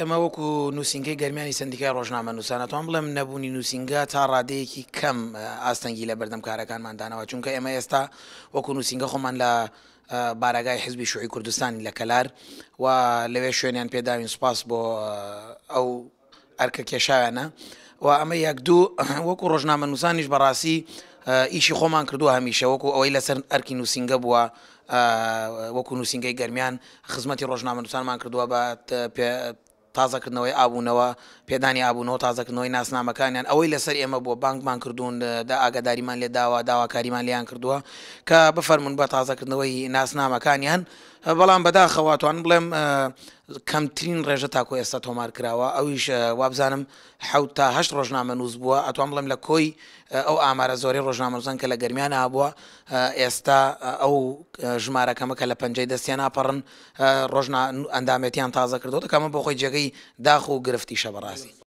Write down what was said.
ئێمە وەکو نووسنگی گەرمانی سندیکای ڕۆژنامە نووسانەتوان بڵێم نەبوونی نووسنگە تا ڕادەیەکی کەم ئاستەنگی لە بەردەم کارەکانماندانەوە چونکە ئێمە ئێستا وەکو نووسنگە خۆمان لە بارگای حزبی شوعی کوردستانی لە کەلار و لەوێ شوێنیان پێداوین سوپاس بۆ ئەو ئەرکە کێشاوێنە و ئەمە یەک دوو وەکو ڕۆژنامە نووسانیش بەڕاستی ئیشی خۆمان کردووە هەمیشە وەکو ئەوەی لەسەر ئەرکی نووسنگە بووە وەکو نووسنگی گەرمیان خزمەتی ڕۆژنامە نووسانمان کردووە بە تازەکردنەوەی ئابوونەوە پێدانی ئابوونەوە تازەکردنەوەی ناسنامەکانیان ئەوەی لەسەر ئێمە بۆ بانکمان کردوون دا ئاگاداریمان لێداوە داواکاریمان لیان کردووە کە بفەرمونون بە تازەکردنەوەی ناسنامەکانیان بەڵام بەداخەواتوان بڵێم کەمترین ڕێژە تاکو ئێستا تۆمار کراوە ئەویش وابزانم حوت تا هەشت ڕۆژنامە نووس بووە ئەتوان بڵێم لە کۆی ئەو ئامارە زۆری ڕۆژنامەزان کە لە گەرمیان هابووە ئێستا ئەو ژمارەکەمە کە لە پەنجەی دەستیان ناپەڕن ڕۆژنا ئەندامێتیان تازە کردو دەکەمە بۆ خۆی جێگەی داخ و گرفتی شەبڕاستی